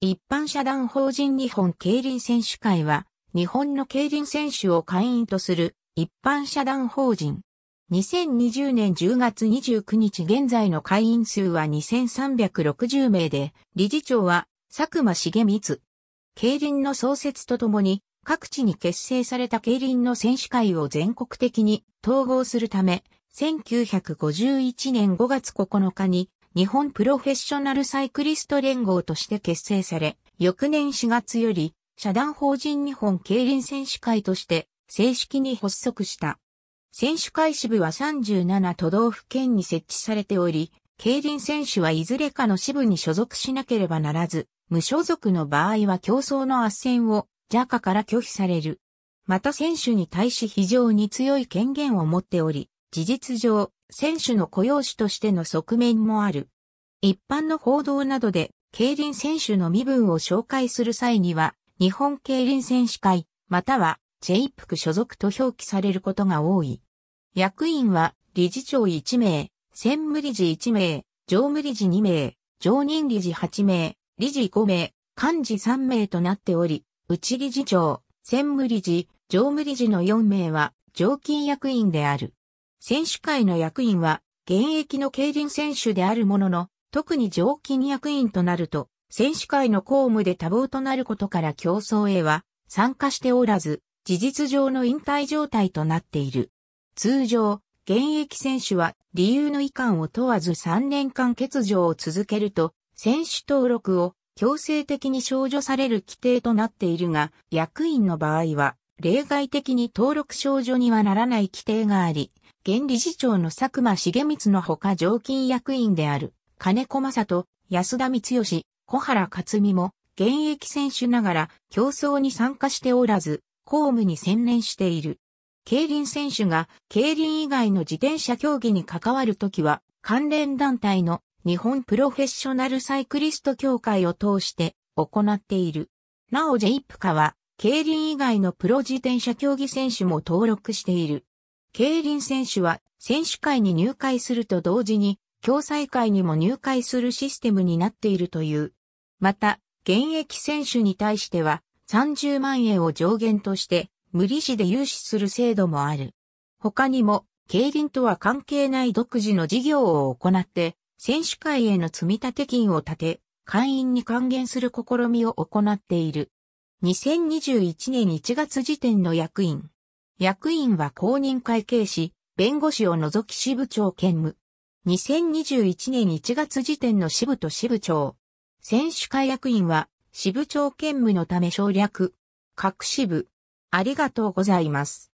一般社団法人日本競輪選手会は、日本の競輪選手を会員とする一般社団法人。2020年10月29日現在の会員数は2360名で、理事長は佐久間茂光。競輪の創設とともに、各地に結成された競輪の選手会を全国的に統合するため、1951年5月9日に日本プロフェッショナルサイクリスト連合として結成され、翌年4月より、社団法人日本競輪選手会として正式に発足した。選手会支部は37都道府県に設置されており、競輪選手はいずれかの支部に所属しなければならず、無所属の場合は競争の斡旋をジャカから拒否される。また選手に対し非常に強い権限を持っており、事実上、選手の雇用主としての側面もある。一般の報道などで、競輪選手の身分を紹介する際には、日本競輪選手会、またはェイプク所属と表記されることが多い。役員は、理事長1名、専務理事1名、常務理事2名、常任理事8名、理事5名、幹事3名となっており、内理事長、専務理事、常務理事の4名は、常勤役員である。選手会の役員は、現役の競輪選手であるものの、特に常勤役員となると、選手会の公務で多忙となることから競争へは参加しておらず、事実上の引退状態となっている。通常、現役選手は理由の遺憾を問わず3年間欠場を続けると、選手登録を強制的に少女される規定となっているが、役員の場合は、例外的に登録少女にはならない規定があり、現理事長の佐久間重光のほか常勤役員である、金子正人、安田光義、小原克美も、現役選手ながら競争に参加しておらず、公務に専念している。競輪選手が競輪以外の自転車競技に関わるときは、関連団体の日本プロフェッショナルサイクリスト協会を通して行っている。なおジェイプカは、競輪以外のプロ自転車競技選手も登録している。競輪選手は選手会に入会すると同時に、共済会にも入会するシステムになっているという。また、現役選手に対しては、30万円を上限として、無利子で融資する制度もある。他にも、競輪とは関係ない独自の事業を行って、選手会への積立金を立て、会員に還元する試みを行っている。2021年1月時点の役員、役員は公認会計士、弁護士を除き支部長兼務。2021年1月時点の支部と支部長。選手会役員は支部長兼務のため省略。各支部。ありがとうございます。